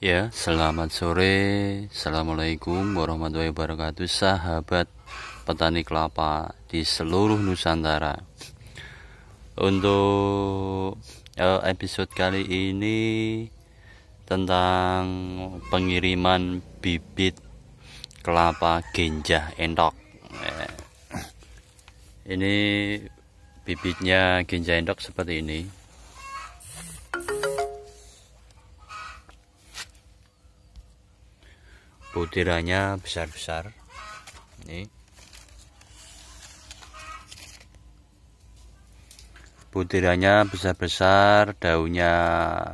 Ya, selamat sore. Assalamualaikum warahmatullahi wabarakatuh, sahabat petani kelapa di seluruh Nusantara. Untuk eh, episode kali ini tentang pengiriman bibit kelapa genjah endok. Eh, ini bibitnya genjah endok seperti ini. butirannya besar-besar ini butirannya besar-besar daunnya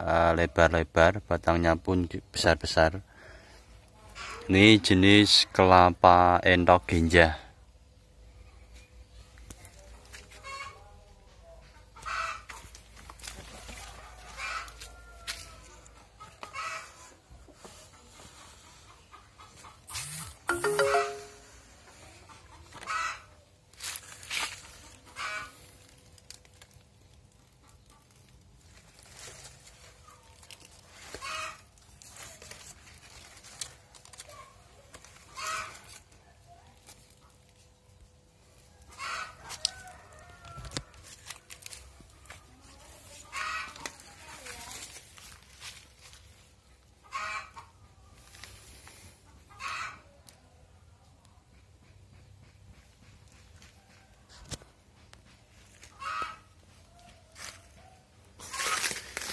eh, lebar-lebar batangnya pun besar-besar ini jenis kelapa endok genja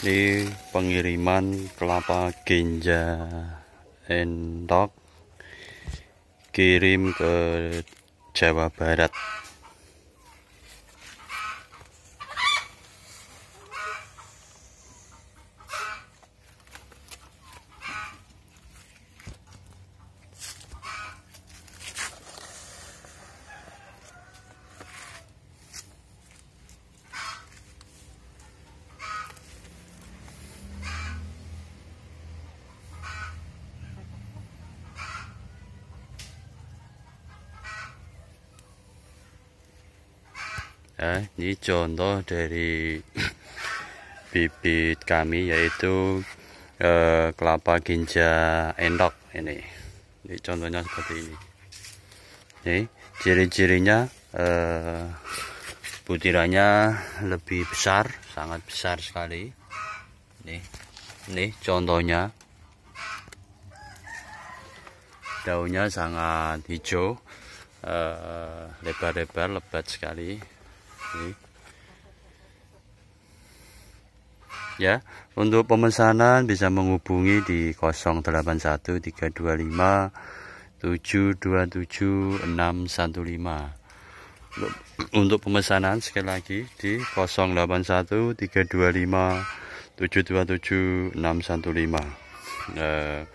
ini pengiriman kelapa genja entok kirim ke Jawa Barat ya ini contoh dari bibit kami yaitu eh, kelapa ginja endok ini ini contohnya seperti ini ini ciri-cirinya eh, butirannya lebih besar sangat besar sekali ini ini contohnya daunnya sangat hijau eh, lebar-lebar lebat sekali Ya, untuk pemesanan bisa menghubungi di 081325727615. 727615. untuk pemesanan sekali lagi di 081325727615. 727615. eh,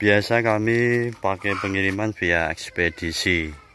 biasa kami pakai pengiriman via ekspedisi